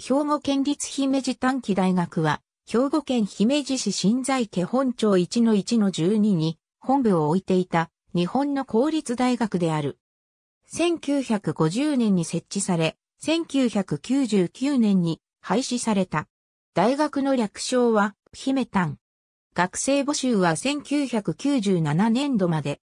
兵庫県立姫路短期大学は、兵庫県姫路市新在家本町1-1-12に本部を置いていた日本の公立大学である。1950年に設置され、1999年に廃止された。大学の略称は、姫丹。学生募集は1997年度まで。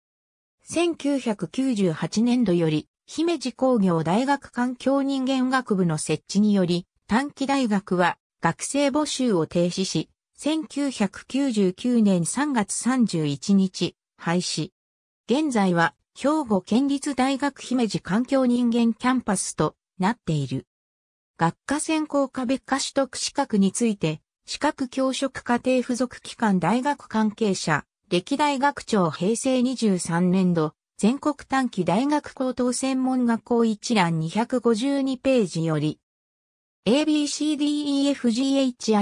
1998年度より、姫路工業大学環境人間学部の設置により、短期大学は学生募集を停止し、1999年3月31日、廃止。現在は、兵庫県立大学姫路環境人間キャンパスとなっている。学科専攻科別科取得資格について、資格教職課程附属機関大学関係者、歴代学長平成23年度、全国短期大学高等専門学校一覧252ページより、ABCDEFGHI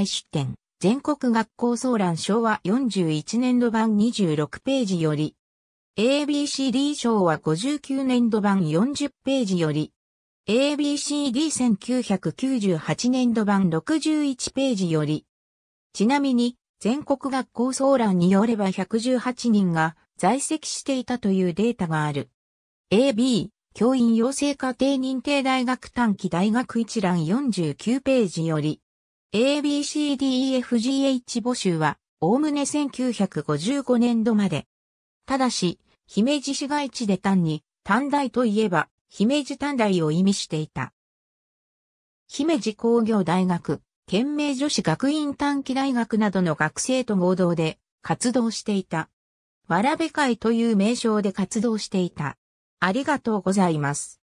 出典、全国学校総覧昭和41年度版26ページより、ABCD 昭和59年度版40ページより、ABCD1998 年度版61ページより、ちなみに、全国学校総覧によれば118人が在籍していたというデータがある。AB、教員養成家庭認定大学短期大学一覧49ページより、ABCDEFGH 募集は、おおむね1955年度まで。ただし、姫路市街地で単に、短大といえば、姫路短大を意味していた。姫路工業大学、県名女子学院短期大学などの学生と合同で活動していた。わらべ会という名称で活動していた。ありがとうございます。